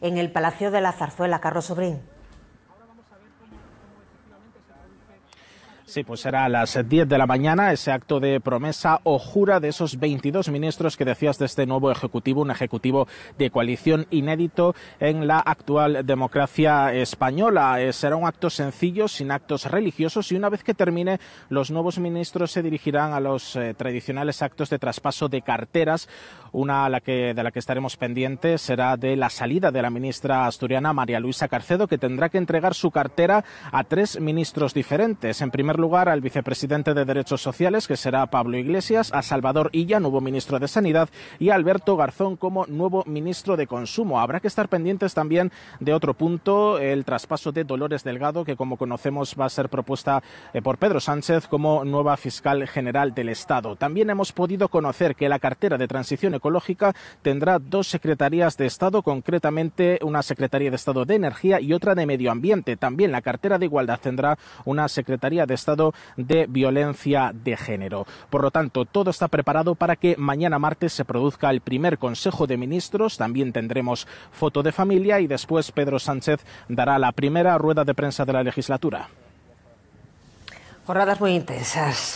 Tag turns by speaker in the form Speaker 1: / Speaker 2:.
Speaker 1: en el Palacio de la Zarzuela, Carlos Sobrín. Sí, pues será a las 10 de la mañana ese acto de promesa o jura de esos 22 ministros que decías de este nuevo Ejecutivo, un Ejecutivo de coalición inédito en la actual democracia española. Eh, será un acto sencillo, sin actos religiosos y una vez que termine, los nuevos ministros se dirigirán a los eh, tradicionales actos de traspaso de carteras. Una a la que, de la que estaremos pendientes será de la salida de la ministra asturiana María Luisa Carcedo, que tendrá que entregar su cartera a tres ministros diferentes. En primer lugar al vicepresidente de Derechos Sociales, que será Pablo Iglesias, a Salvador Illa, nuevo ministro de Sanidad, y a Alberto Garzón como nuevo ministro de Consumo. Habrá que estar pendientes también de otro punto, el traspaso de Dolores Delgado, que como conocemos va a ser propuesta eh, por Pedro Sánchez como nueva fiscal general del Estado. También hemos podido conocer que la cartera de transición ecológica tendrá dos secretarías de Estado, concretamente una Secretaría de Estado de Energía y otra de Medio Ambiente. También la cartera de Igualdad tendrá una Secretaría de de violencia de género. Por lo tanto, todo está preparado para que mañana martes se produzca el primer Consejo de Ministros. También tendremos foto de familia y después Pedro Sánchez dará la primera rueda de prensa de la legislatura. Jornadas muy intensas.